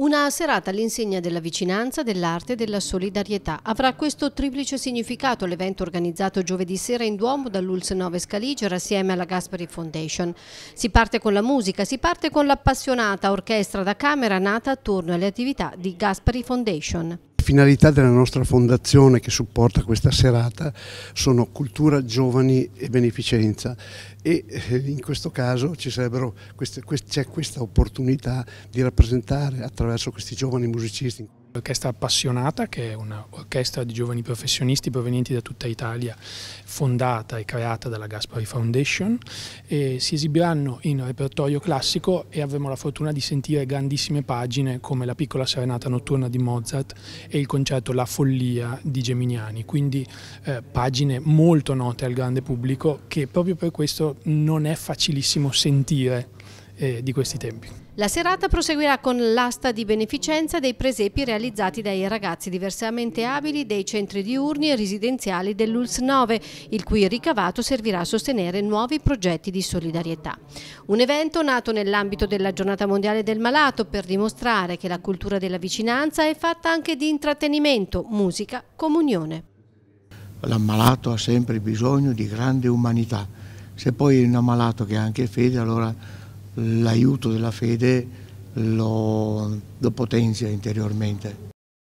Una serata all'insegna della vicinanza, dell'arte e della solidarietà. Avrà questo triplice significato l'evento organizzato giovedì sera in Duomo dall'Ulse 9 Scaligera assieme alla Gaspari Foundation. Si parte con la musica, si parte con l'appassionata orchestra da camera nata attorno alle attività di Gaspari Foundation finalità della nostra fondazione che supporta questa serata sono cultura, giovani e beneficenza e eh, in questo caso c'è questa opportunità di rappresentare attraverso questi giovani musicisti L'orchestra Appassionata, che è un'orchestra di giovani professionisti provenienti da tutta Italia, fondata e creata dalla Gaspari Foundation, e si esibiranno in repertorio classico e avremo la fortuna di sentire grandissime pagine come la piccola serenata notturna di Mozart e il concerto La Follia di Geminiani, quindi eh, pagine molto note al grande pubblico che proprio per questo non è facilissimo sentire eh, di questi tempi. La serata proseguirà con l'asta di beneficenza dei presepi realizzati dai ragazzi diversamente abili dei centri diurni e residenziali dell'ULS 9, il cui ricavato servirà a sostenere nuovi progetti di solidarietà. Un evento nato nell'ambito della Giornata Mondiale del Malato per dimostrare che la cultura della vicinanza è fatta anche di intrattenimento, musica, comunione. L'ammalato ha sempre bisogno di grande umanità. Se poi è un ammalato che ha anche fede, allora l'aiuto della fede lo, lo potenzia interiormente.